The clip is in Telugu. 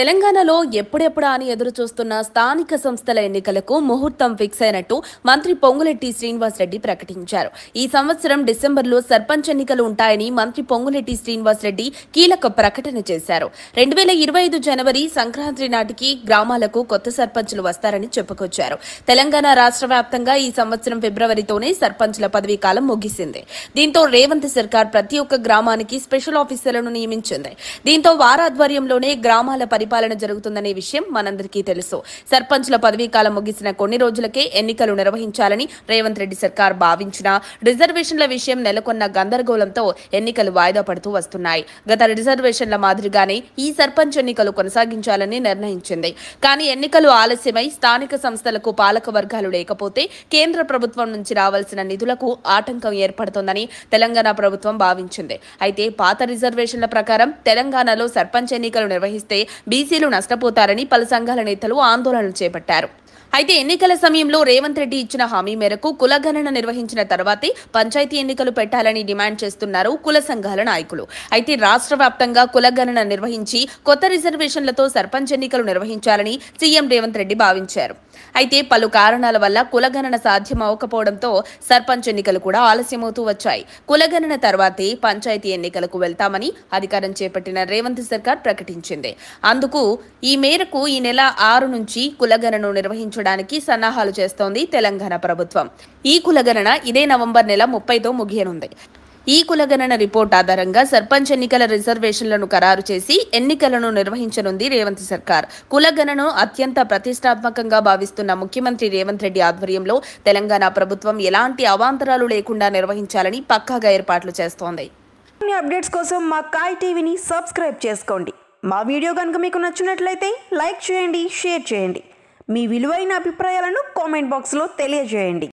తెలంగాణలో ఎప్పుడెప్పుడా అని ఎదురు చూస్తున్న స్థానిక సంస్థల ఎన్నికలకు ముహూర్తం ఫిక్స్ అయినట్టు మంత్రి పొంగులెట్టి శ్రీనివాసరెడ్డి ప్రకటించారు ఈ సంవత్సరం డిసెంబర్లో సర్పంచ్ ఎన్నికలు ఉంటాయని మంత్రి పొంగులెట్టి శ్రీనివాసరెడ్డి కీలక ప్రకటన చేశారు రెండు వేల ఇరవై ఐదు జనవరి సంక్రాంతి నాటికి గ్రామాలకు కొత్త సర్పంచ్లు వస్తారని చెప్పుకొచ్చారు తెలంగాణ రాష్ట్ర వ్యాప్తంగా ఈ సంవత్సరం ఫిబ్రవరితోనే సర్పంచ్ల పదవీ కాలం ముగిసింది దీంతో రేవంత్ సర్కార్ ప్రతి ఒక్క గ్రామానికి స్పెషల్ ఆఫీసర్లను నియమించింది దీంతో వారాధ్వర్యంలోనే గ్రామాల పరి పరిపాలన జరుగుతుందనే విషయం మనందరికీ తెలుసు సర్పంచ్ల పదవీకాలం ముగిసిన కొన్ని రోజులకే ఎన్నికలు నిర్వహించాలని రేవంత్ రెడ్డి సర్కార్ భావించిన రిజర్వేషన్ల విషయం నెలకొన్న గందరగోళంతో ఎన్నికలు వాయిదా పడుతూ వస్తున్నాయి గత రిజర్వేషన్ల మాదిరిగానే ఈ సర్పంచ్ ఎన్నికలు కొనసాగించాలని నిర్ణయించింది కానీ ఎన్నికలు ఆలస్యమై స్థానిక సంస్థలకు పాలక వర్గాలు లేకపోతే కేంద్ర ప్రభుత్వం నుంచి రావాల్సిన నిధులకు ఆటంకం ఏర్పడుతోందని తెలంగాణ ప్రభుత్వం భావించింది అయితే పాత రిజర్వేషన్ల ప్రకారం తెలంగాణలో సర్పంచ్ ఎన్నికలు నిర్వహిస్తే బీసీలు నష్టపోతారని పలు సంఘాల నేతలు ఆందోళనలు చేపట్టారు అయితే ఎన్నికల సమయంలో రేవంత్ రెడ్డి ఇచ్చిన హామీ మేరకు కులగణన నిర్వహించిన తర్వాతే పంచాయతీ ఎన్నికలు పెట్టాలని డిమాండ్ చేస్తున్నారు కుల సంఘాల నాయకులు అయితే రాష్ట్ర వ్యాప్తంగా కులగణన నిర్వహించి కొత్త రిజర్వేషన్లతో సర్పంచ్ ఎన్నికలు నిర్వహించాలని సీఎం రేవంత్ రెడ్డి భావించారు అయితే పలు కారణాల వల్ల కులగణన సాధ్యం అవ్వకపోవడంతో సర్పంచ్ ఎన్నికలు కూడా ఆలస్యమవుతూ వచ్చాయి కులగణన తర్వాతే పంచాయతీ ఎన్నికలకు వెళ్తామని అధికారం చేపట్టిన రేవంత్ సర్కార్ ప్రకటించింది అందుకు ఈ మేరకు ఈ నెల ఆరు నుంచి కులగణను నిర్వహించడానికి సన్నాహాలు చేస్తోంది తెలంగాణ ప్రభుత్వం ఈ కులగణన ఇదే నవంబర్ నెల ముప్పైతో ముగియనుంది ఈ కులగణన రిపోర్ట్ ఆధారంగా సర్పంచ్ ఎన్నికల రిజర్వేషన్లను ఖరారు చేసి ఎన్నికలను నిర్వహించనుంది రేవంత్ సర్కార్ కులగణను అత్యంత ప్రతిష్టాత్మకంగా భావిస్తున్న ముఖ్యమంత్రి రేవంత్ రెడ్డి ఆధ్వర్యంలో తెలంగాణ ప్రభుత్వం ఎలాంటి అవాంతరాలు లేకుండా నిర్వహించాలని పక్కాగా ఏర్పాట్లు చేస్తోంది అప్డేట్స్ కోసం మా కాయ్ టీవీని సబ్స్క్రైబ్ చేసుకోండి మా వీడియో కనుక మీకు నచ్చినట్లయితే లైక్ చేయండి షేర్ చేయండి మీ విలువైన అభిప్రాయాలను కామెంట్ బాక్స్లో తెలియజేయండి